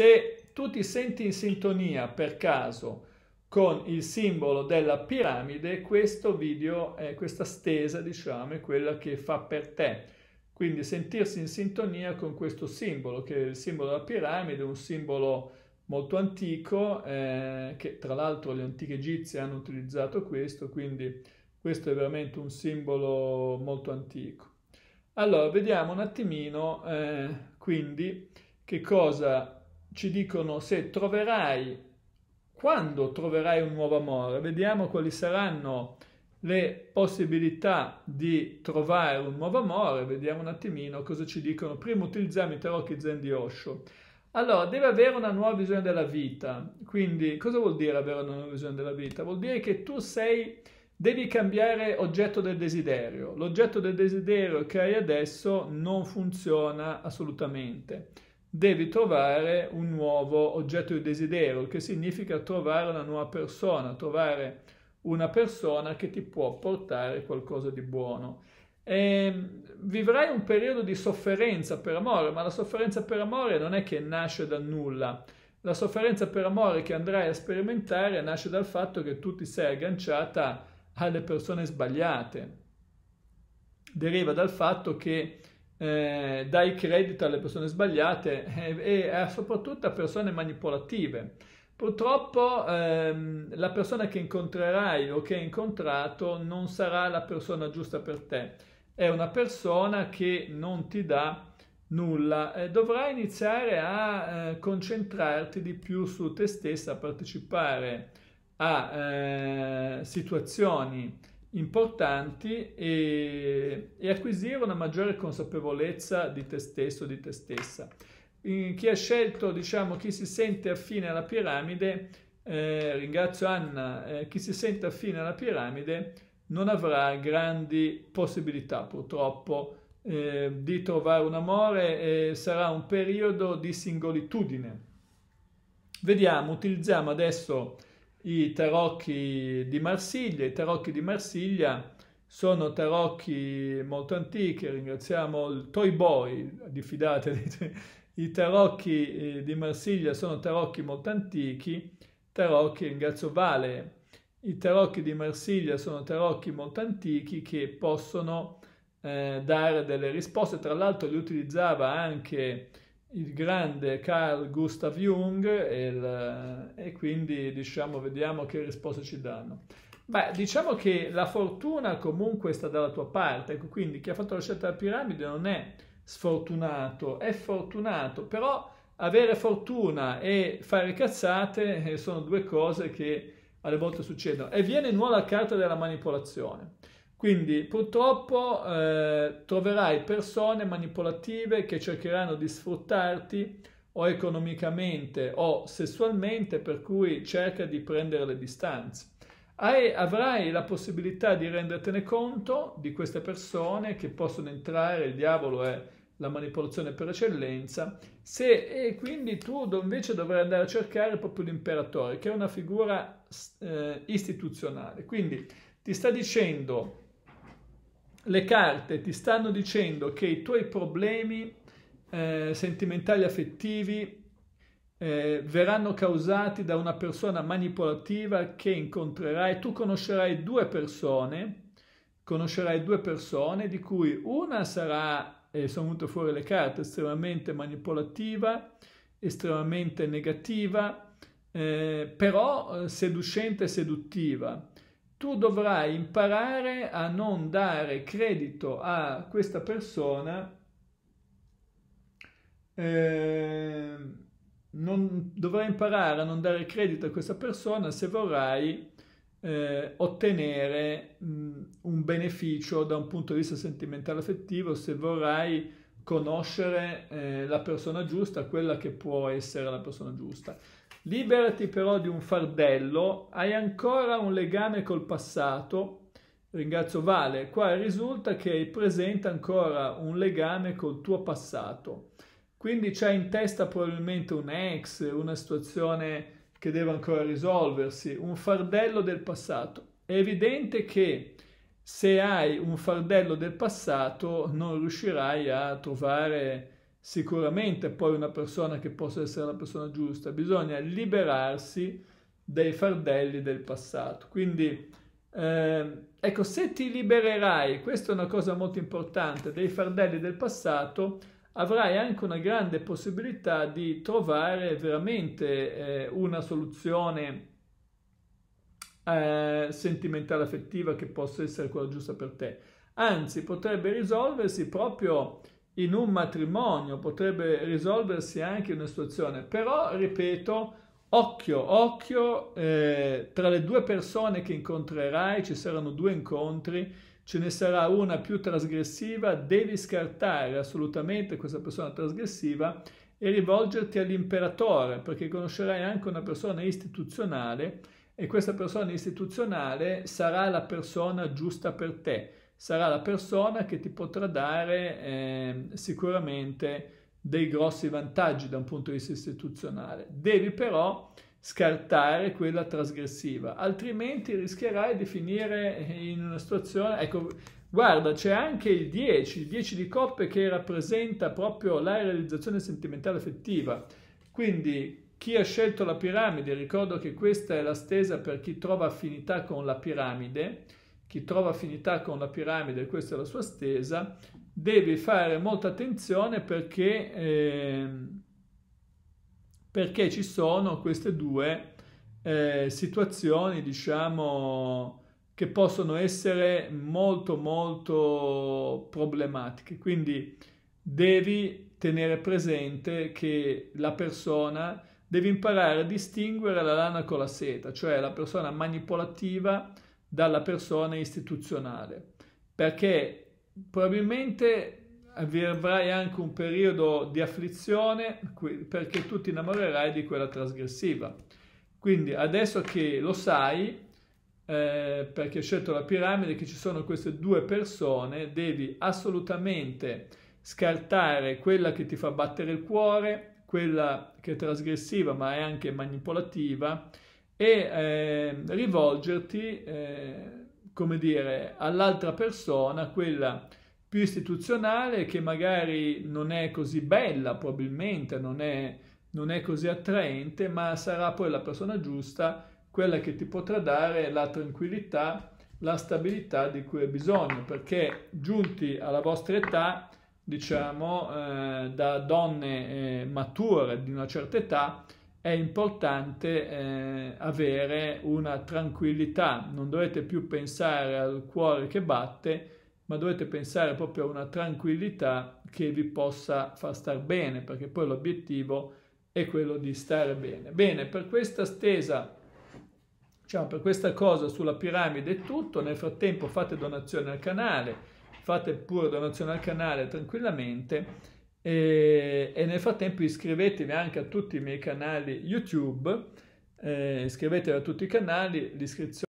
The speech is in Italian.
Se tu ti senti in sintonia per caso con il simbolo della piramide, questo video, eh, questa stesa, diciamo, è quella che fa per te. Quindi sentirsi in sintonia con questo simbolo, che è il simbolo della piramide, un simbolo molto antico, eh, che tra l'altro le antiche egizie hanno utilizzato questo, quindi questo è veramente un simbolo molto antico. Allora, vediamo un attimino, eh, quindi, che cosa ci dicono se troverai, quando troverai un nuovo amore, vediamo quali saranno le possibilità di trovare un nuovo amore, vediamo un attimino cosa ci dicono. Prima utilizziamo i tarocchi Zen di Osho. Allora, deve avere una nuova visione della vita. Quindi, cosa vuol dire avere una nuova visione della vita? Vuol dire che tu sei, devi cambiare oggetto del desiderio. L'oggetto del desiderio che hai adesso non funziona assolutamente devi trovare un nuovo oggetto di desiderio, che significa trovare una nuova persona, trovare una persona che ti può portare qualcosa di buono. E mm, vivrai un periodo di sofferenza per amore, ma la sofferenza per amore non è che nasce da nulla. La sofferenza per amore che andrai a sperimentare nasce dal fatto che tu ti sei agganciata alle persone sbagliate. Deriva dal fatto che eh, dai credito alle persone sbagliate eh, e, e eh, soprattutto a persone manipolative. Purtroppo ehm, la persona che incontrerai o che hai incontrato non sarà la persona giusta per te, è una persona che non ti dà nulla. Eh, dovrai iniziare a eh, concentrarti di più su te stessa, a partecipare a eh, situazioni importanti e, e acquisire una maggiore consapevolezza di te stesso, di te stessa. In, chi ha scelto, diciamo, chi si sente affine alla piramide, eh, ringrazio Anna, eh, chi si sente affine alla piramide non avrà grandi possibilità purtroppo eh, di trovare un amore, e sarà un periodo di singolitudine. Vediamo, utilizziamo adesso i tarocchi di Marsiglia. I tarocchi di Marsiglia sono tarocchi molto antichi, ringraziamo il Toy Boy, diffidate, i tarocchi eh, di Marsiglia sono tarocchi molto antichi, tarocchi, ringrazio Vale, i tarocchi di Marsiglia sono tarocchi molto antichi che possono eh, dare delle risposte, tra l'altro li utilizzava anche il grande Carl Gustav Jung e, il, e quindi diciamo vediamo che risposte ci danno. Beh, diciamo che la fortuna comunque sta dalla tua parte, ecco, quindi chi ha fatto la scelta della piramide non è sfortunato, è fortunato, però avere fortuna e fare cazzate eh, sono due cose che alle volte succedono. E viene nuova la carta della manipolazione. Quindi purtroppo eh, troverai persone manipolative che cercheranno di sfruttarti o economicamente o sessualmente, per cui cerca di prendere le distanze. Hai, avrai la possibilità di rendertene conto di queste persone che possono entrare, il diavolo è la manipolazione per eccellenza, se, e quindi tu invece dovrai andare a cercare proprio l'imperatore, che è una figura eh, istituzionale. Quindi ti sta dicendo le carte ti stanno dicendo che i tuoi problemi eh, sentimentali affettivi eh, verranno causati da una persona manipolativa che incontrerai. Tu conoscerai due persone, conoscerai due persone di cui una sarà, eh, sono venute fuori le carte, estremamente manipolativa, estremamente negativa, eh, però eh, seducente e seduttiva tu dovrai imparare a non dare credito a questa persona, eh, non, dovrai imparare a non dare credito a questa persona se vorrai eh, ottenere mh, un beneficio da un punto di vista sentimentale affettivo, se vorrai conoscere eh, la persona giusta, quella che può essere la persona giusta. Liberati però di un fardello, hai ancora un legame col passato. Ringrazio Vale, qua risulta che hai presente ancora un legame col tuo passato. Quindi c'è in testa probabilmente un ex, una situazione che deve ancora risolversi, un fardello del passato. È evidente che se hai un fardello del passato non riuscirai a trovare sicuramente poi una persona che possa essere la persona giusta, bisogna liberarsi dei fardelli del passato. Quindi, eh, ecco, se ti libererai, questa è una cosa molto importante, dei fardelli del passato, avrai anche una grande possibilità di trovare veramente eh, una soluzione eh, sentimentale affettiva che possa essere quella giusta per te. Anzi, potrebbe risolversi proprio in un matrimonio potrebbe risolversi anche una situazione, però ripeto, occhio, occhio, eh, tra le due persone che incontrerai ci saranno due incontri, ce ne sarà una più trasgressiva, devi scartare assolutamente questa persona trasgressiva e rivolgerti all'imperatore, perché conoscerai anche una persona istituzionale e questa persona istituzionale sarà la persona giusta per te sarà la persona che ti potrà dare eh, sicuramente dei grossi vantaggi da un punto di vista istituzionale. Devi però scartare quella trasgressiva, altrimenti rischierai di finire in una situazione... Ecco, guarda, c'è anche il 10, il 10 di coppe che rappresenta proprio la realizzazione sentimentale affettiva. Quindi chi ha scelto la piramide, ricordo che questa è la stesa per chi trova affinità con la piramide, chi trova affinità con la piramide, questa è la sua stesa, deve fare molta attenzione perché, eh, perché ci sono queste due eh, situazioni, diciamo, che possono essere molto molto problematiche. Quindi devi tenere presente che la persona deve imparare a distinguere la lana con la seta, cioè la persona manipolativa dalla persona istituzionale, perché probabilmente avrai anche un periodo di afflizione perché tu ti innamorerai di quella trasgressiva. Quindi adesso che lo sai, eh, perché ho scelto la piramide, che ci sono queste due persone, devi assolutamente scartare quella che ti fa battere il cuore, quella che è trasgressiva ma è anche manipolativa, e eh, rivolgerti, eh, come dire, all'altra persona, quella più istituzionale che magari non è così bella, probabilmente non è, non è così attraente, ma sarà poi la persona giusta, quella che ti potrà dare la tranquillità, la stabilità di cui hai bisogno, perché giunti alla vostra età, diciamo, eh, da donne eh, mature di una certa età, è importante eh, avere una tranquillità, non dovete più pensare al cuore che batte, ma dovete pensare proprio a una tranquillità che vi possa far star bene, perché poi l'obiettivo è quello di stare bene. Bene, per questa stesa, diciamo per questa cosa sulla piramide è tutto, nel frattempo fate donazione al canale, fate pure donazione al canale tranquillamente e, e, nel frattempo iscrivetevi anche a tutti i miei canali YouTube, eh, iscrivetevi a tutti i canali, l'iscrizione